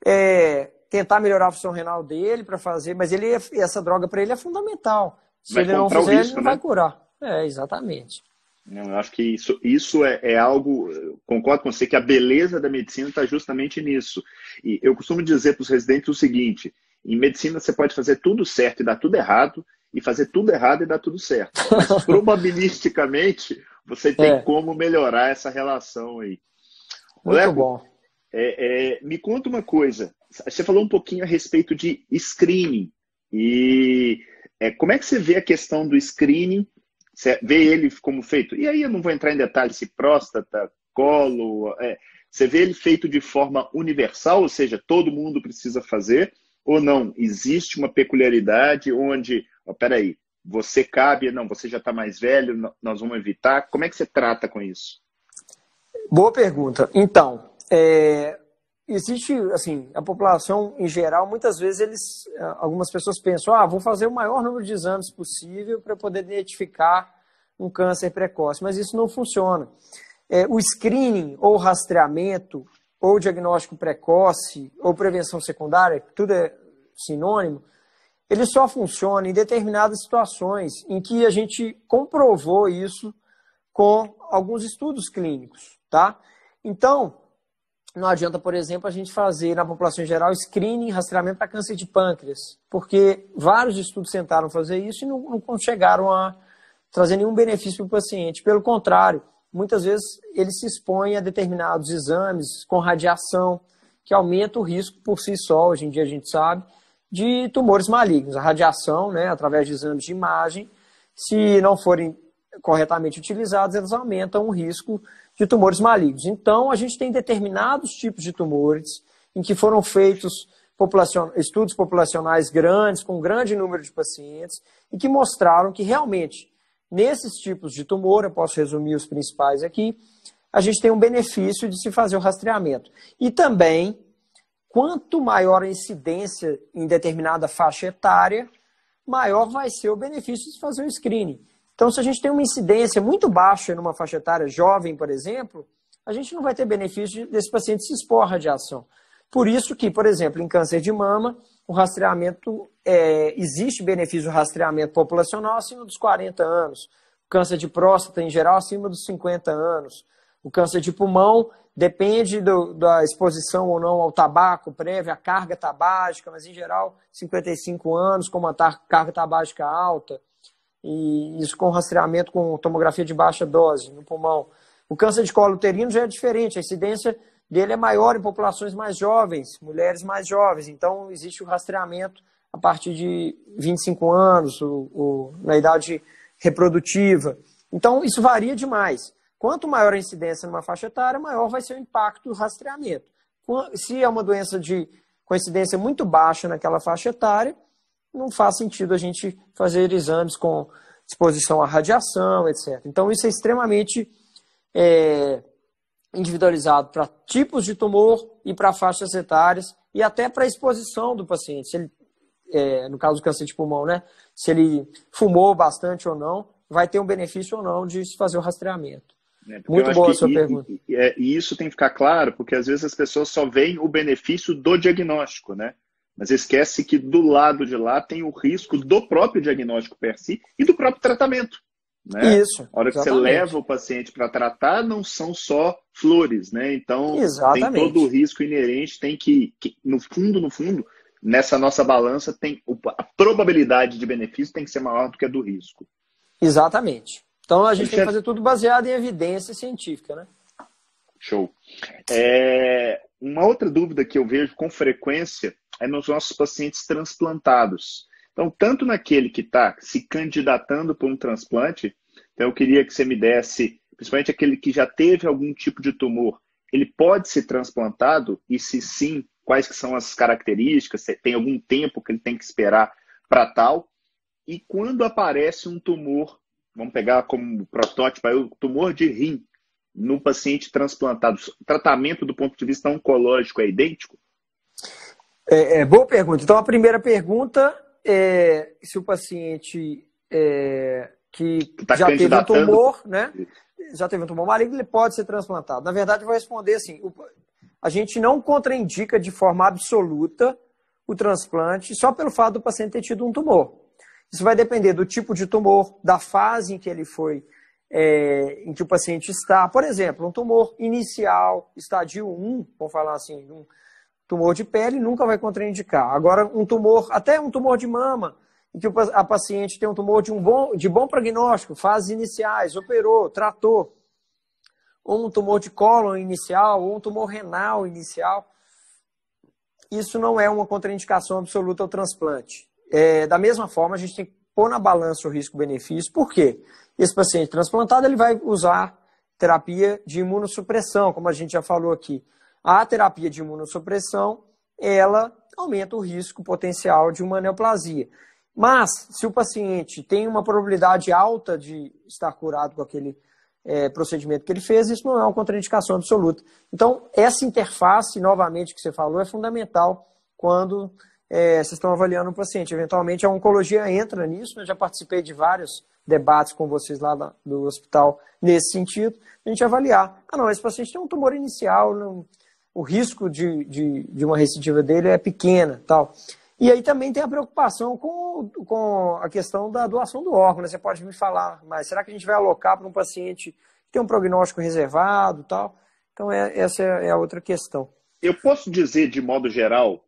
é, tentar melhorar a função renal dele para fazer, mas ele, é, essa droga para ele é fundamental. Se vai ele não fizer, risco, ele não né? vai curar. É, exatamente. Eu acho que isso, isso é, é algo, concordo com você, que a beleza da medicina está justamente nisso. E eu costumo dizer para os residentes o seguinte: em medicina você pode fazer tudo certo e dar tudo errado, e fazer tudo errado e dar tudo certo. Mas, probabilisticamente, você tem é. como melhorar essa relação aí. Muito Leco, bom. É, é, me conta uma coisa. Você falou um pouquinho a respeito de screening. E é, como é que você vê a questão do screening vê ele como feito. E aí eu não vou entrar em detalhes se próstata, colo. É, você vê ele feito de forma universal, ou seja, todo mundo precisa fazer, ou não? Existe uma peculiaridade onde, ó, peraí, você cabe, não, você já está mais velho, nós vamos evitar. Como é que você trata com isso? Boa pergunta. Então, é, existe, assim, a população em geral, muitas vezes eles, eh, algumas pessoas pensam, ah, vou fazer o maior número de exames possível para poder identificar um câncer precoce, mas isso não funciona. É, o screening ou rastreamento ou diagnóstico precoce ou prevenção secundária, tudo é sinônimo, ele só funciona em determinadas situações em que a gente comprovou isso com alguns estudos clínicos, tá? Então, não adianta, por exemplo, a gente fazer na população em geral screening, rastreamento para câncer de pâncreas, porque vários estudos tentaram fazer isso e não, não chegaram a trazer nenhum benefício para o paciente. Pelo contrário, muitas vezes ele se expõe a determinados exames com radiação, que aumenta o risco por si só, hoje em dia a gente sabe, de tumores malignos. A radiação, né, através de exames de imagem, se não forem corretamente utilizados, eles aumentam o risco de tumores malignos. Então, a gente tem determinados tipos de tumores em que foram feitos estudos populacionais grandes, com um grande número de pacientes, e que mostraram que realmente, nesses tipos de tumor, eu posso resumir os principais aqui, a gente tem um benefício de se fazer o rastreamento. E também, quanto maior a incidência em determinada faixa etária, maior vai ser o benefício de fazer o screening. Então, se a gente tem uma incidência muito baixa numa faixa etária jovem, por exemplo, a gente não vai ter benefício desse paciente se expor à radiação. Por isso que, por exemplo, em câncer de mama, o rastreamento é, existe benefício do rastreamento populacional acima dos 40 anos. O câncer de próstata, em geral, acima dos 50 anos. O câncer de pulmão depende do, da exposição ou não ao tabaco prévio, a carga tabágica, mas em geral 55 anos, com uma carga tabágica alta e isso com rastreamento com tomografia de baixa dose no pulmão. O câncer de colo uterino já é diferente, a incidência dele é maior em populações mais jovens, mulheres mais jovens, então existe o rastreamento a partir de 25 anos, o, o, na idade reprodutiva. Então, isso varia demais. Quanto maior a incidência numa faixa etária, maior vai ser o impacto do rastreamento. Se é uma doença de coincidência muito baixa naquela faixa etária, não faz sentido a gente fazer exames com exposição à radiação, etc. Então, isso é extremamente é, individualizado para tipos de tumor e para faixas etárias e até para a exposição do paciente. Se ele, é, no caso do câncer de pulmão, né? Se ele fumou bastante ou não, vai ter um benefício ou não de se fazer o rastreamento. É, Muito boa a sua e, pergunta. E, e, é, e isso tem que ficar claro, porque às vezes as pessoas só veem o benefício do diagnóstico, né? Mas esquece que do lado de lá tem o risco do próprio diagnóstico per si e do próprio tratamento. Né? Isso. A hora que exatamente. você leva o paciente para tratar, não são só flores, né? Então, exatamente. tem todo o risco inerente, tem que, que, no fundo, no fundo, nessa nossa balança, tem a probabilidade de benefício tem que ser maior do que a do risco. Exatamente. Então, a gente tem que fazer tudo baseado em evidência científica, né? Show. É, uma outra dúvida que eu vejo com frequência é nos nossos pacientes transplantados. Então, tanto naquele que está se candidatando para um transplante, então eu queria que você me desse, principalmente aquele que já teve algum tipo de tumor, ele pode ser transplantado? E se sim, quais que são as características? tem algum tempo que ele tem que esperar para tal? E quando aparece um tumor, vamos pegar como protótipo aí, o tumor de rim no paciente transplantado, o tratamento do ponto de vista oncológico é idêntico? É, é, boa pergunta. Então, a primeira pergunta é se o paciente é, que, que tá já teve um tumor, né? Já teve um tumor maligno, ele pode ser transplantado. Na verdade, eu vou responder assim: o, a gente não contraindica de forma absoluta o transplante só pelo fato do paciente ter tido um tumor. Isso vai depender do tipo de tumor, da fase em que ele foi, é, em que o paciente está. Por exemplo, um tumor inicial, estádio 1, vamos falar assim, um Tumor de pele nunca vai contraindicar. Agora, um tumor, até um tumor de mama, em que a paciente tem um tumor de, um bom, de bom prognóstico, fases iniciais, operou, tratou, ou um tumor de cólon inicial, ou um tumor renal inicial, isso não é uma contraindicação absoluta ao transplante. É, da mesma forma, a gente tem que pôr na balança o risco-benefício, por quê? Esse paciente transplantado ele vai usar terapia de imunossupressão, como a gente já falou aqui. A terapia de imunossupressão, ela aumenta o risco potencial de uma neoplasia. Mas, se o paciente tem uma probabilidade alta de estar curado com aquele é, procedimento que ele fez, isso não é uma contraindicação absoluta. Então, essa interface, novamente, que você falou, é fundamental quando é, vocês estão avaliando o paciente. Eventualmente, a oncologia entra nisso, eu né? já participei de vários debates com vocês lá do hospital nesse sentido, a gente avaliar. Ah, não, esse paciente tem um tumor inicial, não, o risco de, de, de uma recidiva dele é pequena tal. E aí também tem a preocupação com, com a questão da doação do órgão, né? Você pode me falar, mas será que a gente vai alocar para um paciente que tem um prognóstico reservado tal? Então, é, essa é, é a outra questão. Eu posso dizer, de modo geral,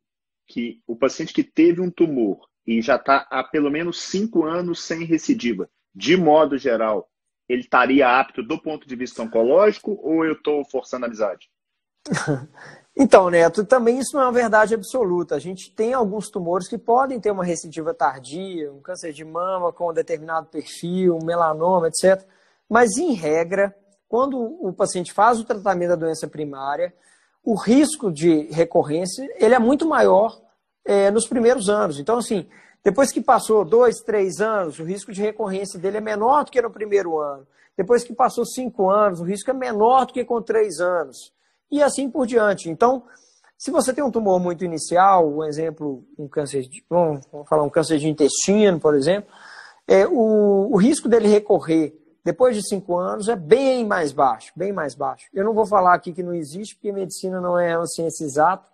que o paciente que teve um tumor e já está há pelo menos cinco anos sem recidiva, de modo geral, ele estaria apto do ponto de vista oncológico ou eu estou forçando a amizade? Então, Neto, também isso não é uma verdade absoluta. A gente tem alguns tumores que podem ter uma recidiva tardia, um câncer de mama com um determinado perfil, um melanoma, etc. Mas, em regra, quando o paciente faz o tratamento da doença primária, o risco de recorrência ele é muito maior é, nos primeiros anos. Então, assim, depois que passou dois, três anos, o risco de recorrência dele é menor do que no primeiro ano. Depois que passou cinco anos, o risco é menor do que com três anos e assim por diante. Então, se você tem um tumor muito inicial, um exemplo, um câncer de, vamos falar um câncer de intestino, por exemplo, é, o, o risco dele recorrer depois de cinco anos é bem mais baixo, bem mais baixo. Eu não vou falar aqui que não existe, porque medicina não é uma ciência exata.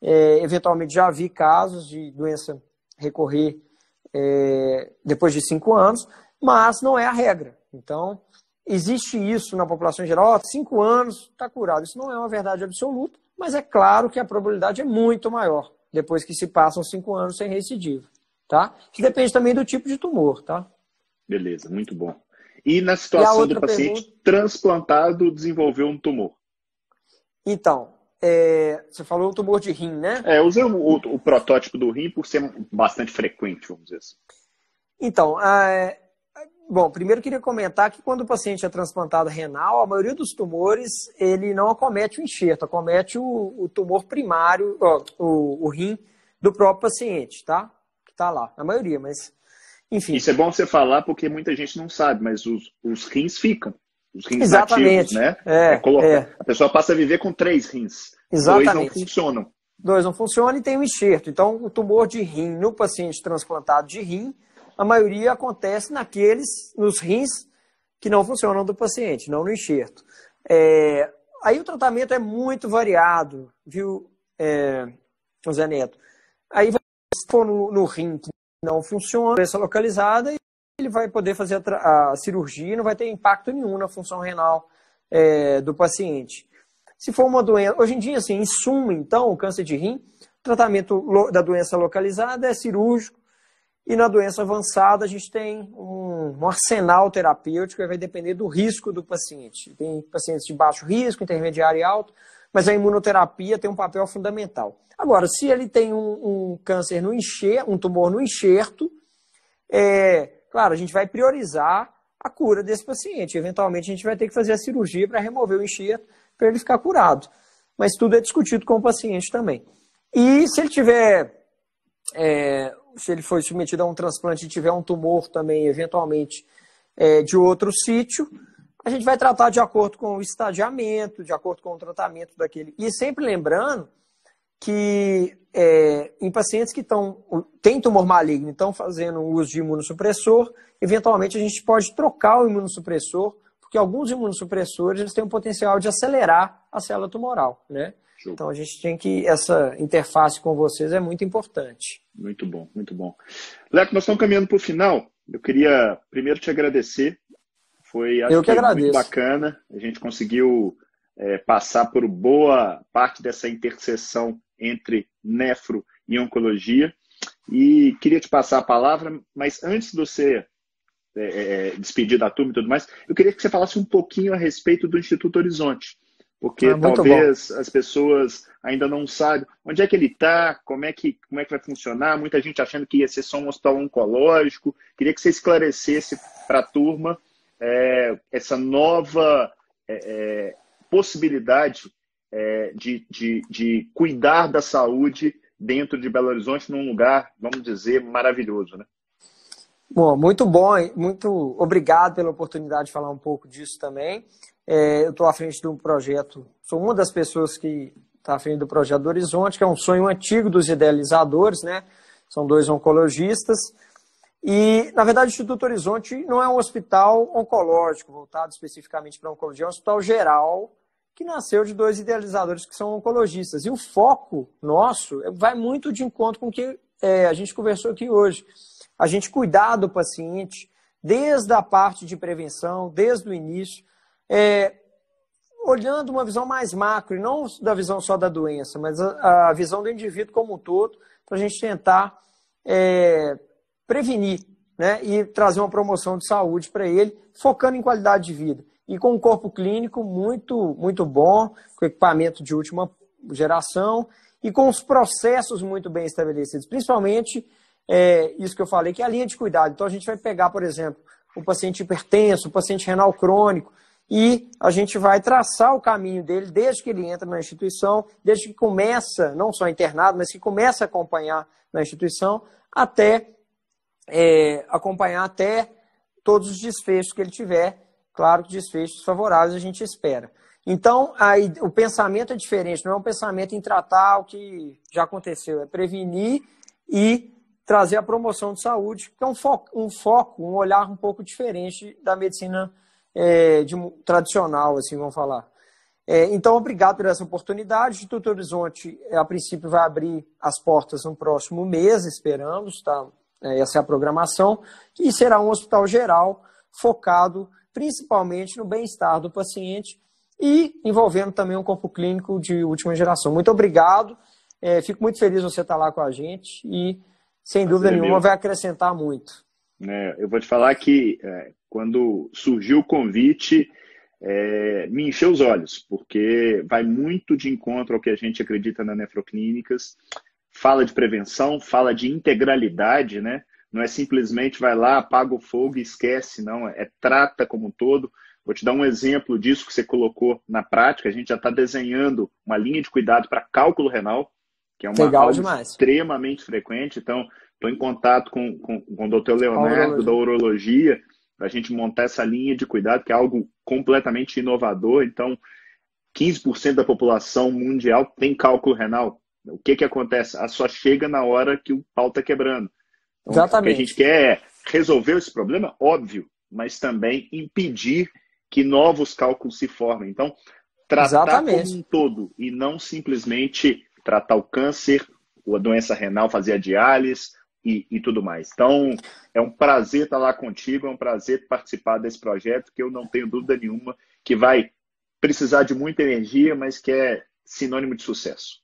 É, eventualmente já vi casos de doença recorrer é, depois de cinco anos, mas não é a regra. Então, existe isso na população em geral, cinco anos está curado. Isso não é uma verdade absoluta, mas é claro que a probabilidade é muito maior depois que se passam cinco anos sem recidiva, tá? Que depende também do tipo de tumor, tá? Beleza, muito bom. E na situação e do paciente pergunta... transplantado desenvolveu um tumor? Então, é, você falou o tumor de rim, né? É, eu usei o, o, o, protótipo do rim por ser bastante frequente, vamos dizer assim. Então, a, Bom, primeiro queria comentar que quando o paciente é transplantado renal, a maioria dos tumores ele não acomete o enxerto, acomete o, o tumor primário, ó, o, o, rim do próprio paciente, tá? Que tá lá, a maioria, mas enfim. Isso é bom você falar porque muita gente não sabe, mas os, os rins ficam. Os rins Exatamente. Ativos, né? É, é coloca, é. A pessoa passa a viver com três rins. Exatamente. Dois não funcionam. Dois não funcionam e tem um enxerto. Então, o tumor de rim no paciente transplantado de rim a maioria acontece naqueles, nos rins que não funcionam do paciente, não no enxerto. É, aí o tratamento é muito variado, viu, é, José Neto? Aí você for no, no, rim que não funciona, doença localizada, e ele vai poder fazer a, a, cirurgia e não vai ter impacto nenhum na função renal é, do paciente. Se for uma doença, hoje em dia, assim, em suma, então, o câncer de rim, tratamento da doença localizada é cirúrgico, e na doença avançada, a gente tem um, um, arsenal terapêutico que vai depender do risco do paciente. Tem pacientes de baixo risco, intermediário e alto, mas a imunoterapia tem um papel fundamental. Agora, se ele tem um, um câncer no enxerto, um tumor no enxerto, é, claro, a gente vai priorizar a cura desse paciente. Eventualmente, a gente vai ter que fazer a cirurgia para remover o enxerto para ele ficar curado. Mas tudo é discutido com o paciente também. E se ele tiver é, se ele for submetido a um transplante e tiver um tumor também, eventualmente, é, de outro sítio, a gente vai tratar de acordo com o estadiamento, de acordo com o tratamento daquele. E sempre lembrando que é, em pacientes que estão, têm tumor maligno e estão fazendo uso de imunossupressor, eventualmente a gente pode trocar o imunossupressor, porque alguns imunossupressores eles têm o potencial de acelerar a célula tumoral, né? Show. Então a gente tem que essa interface com vocês é muito importante. Muito bom, muito bom. Leco, nós estamos caminhando para o final. Eu queria primeiro te agradecer. Foi acho Eu que, que agradeço. muito bacana. A gente conseguiu é, passar por boa parte dessa interseção entre nefro e oncologia. E queria te passar a palavra, mas antes de você é, é, despedir da turma e tudo mais, eu queria que você falasse um pouquinho a respeito do Instituto Horizonte porque ah, talvez bom. as pessoas ainda não sabem onde é que ele está, como, é que, como é que vai funcionar. Muita gente achando que ia ser só um hospital oncológico. Queria que você esclarecesse para a turma é, essa nova é, é, possibilidade é, de, de, de cuidar da saúde dentro de Belo Horizonte, num lugar, vamos dizer, maravilhoso, né? Bom, muito bom, muito obrigado pela oportunidade de falar um pouco disso também. É, eu estou à frente de um projeto, sou uma das pessoas que está à frente do projeto do Horizonte, que é um sonho antigo dos idealizadores, né? São dois oncologistas. E, na verdade, o Instituto Horizonte não é um hospital oncológico, voltado especificamente para oncologia, é um hospital geral que nasceu de dois idealizadores que são oncologistas. E o foco nosso vai muito de encontro com o que é, a gente conversou aqui hoje. A gente cuidar do paciente desde a parte de prevenção, desde o início, é, olhando uma visão mais macro, e não da visão só da doença, mas a, a visão do indivíduo como um todo, para a gente tentar é, prevenir né, e trazer uma promoção de saúde para ele, focando em qualidade de vida. E com um corpo clínico muito, muito bom, com equipamento de última geração e com os processos muito bem estabelecidos, principalmente é, isso que eu falei, que é a linha de cuidado. Então, a gente vai pegar, por exemplo, o paciente hipertenso, o paciente renal crônico, e a gente vai traçar o caminho dele desde que ele entra na instituição, desde que começa, não só internado, mas que começa a acompanhar na instituição, até é, acompanhar até todos os desfechos que ele tiver. Claro que desfechos favoráveis a gente espera. Então, aí, o pensamento é diferente, não é um pensamento em tratar o que já aconteceu, é prevenir e trazer a promoção de saúde, que é um foco, um, foco, um olhar um pouco diferente da medicina é, de, tradicional, assim, vamos falar. É, então, obrigado por essa oportunidade. O Instituto Horizonte, é, a princípio, vai abrir as portas no próximo mês, esperamos, tá? É, essa é a programação, e será um hospital geral focado principalmente no bem-estar do paciente e envolvendo também um corpo clínico de última geração. Muito obrigado, é, fico muito feliz você estar lá com a gente e, sem Prazer, dúvida é nenhuma, meu. vai acrescentar muito. Né? Eu vou te falar que é, quando surgiu o convite, é, me encheu os olhos, porque vai muito de encontro ao que a gente acredita na Nefroclínicas. Fala de prevenção, fala de integralidade, né? Não é simplesmente vai lá, apaga o fogo e esquece, não. É, é trata como um todo. Vou te dar um exemplo disso que você colocou na prática. A gente já está desenhando uma linha de cuidado para cálculo renal, que é uma Legal, extremamente frequente. Então, Estou em contato com, com, com o doutor Leonardo, da urologia, para a gente montar essa linha de cuidado, que é algo completamente inovador. Então, 15% da população mundial tem cálculo renal. O que, que acontece? A ah, só chega na hora que o pau está quebrando. Então, Exatamente. O que a gente quer é resolver esse problema, óbvio, mas também impedir que novos cálculos se formem. Então, tratar Exatamente. como um todo e não simplesmente tratar o câncer, ou a doença renal, fazer a diálise, e, e, tudo mais. Então, é um prazer estar lá contigo, é um prazer participar desse projeto que eu não tenho dúvida nenhuma que vai precisar de muita energia, mas que é sinônimo de sucesso.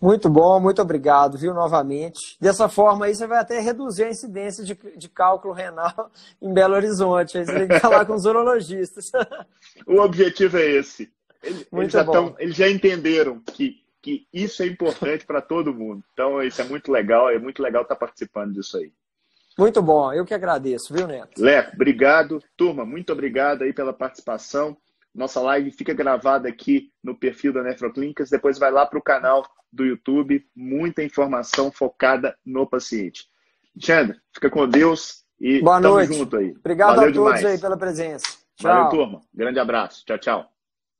Muito bom, muito obrigado, viu, novamente. Dessa forma aí você vai até reduzir a incidência de, de cálculo renal em Belo Horizonte. Aí você tem que falar com os urologistas. O objetivo é esse. Eles, eles já, tão, eles já entenderam que que isso é importante para todo mundo. Então, isso é muito legal, é muito legal estar tá participando disso aí. Muito bom, eu que agradeço, viu, Neto? Leco, obrigado. Turma, muito obrigado aí pela participação. Nossa live fica gravada aqui no perfil da Nefroclínicas, depois vai lá para o canal do YouTube, muita informação focada no paciente. Xandra, fica com Deus e Boa tamo noite. junto aí. Obrigado Valeu a todos demais. aí pela presença. Tchau. Valeu, turma. Grande abraço. Tchau, tchau.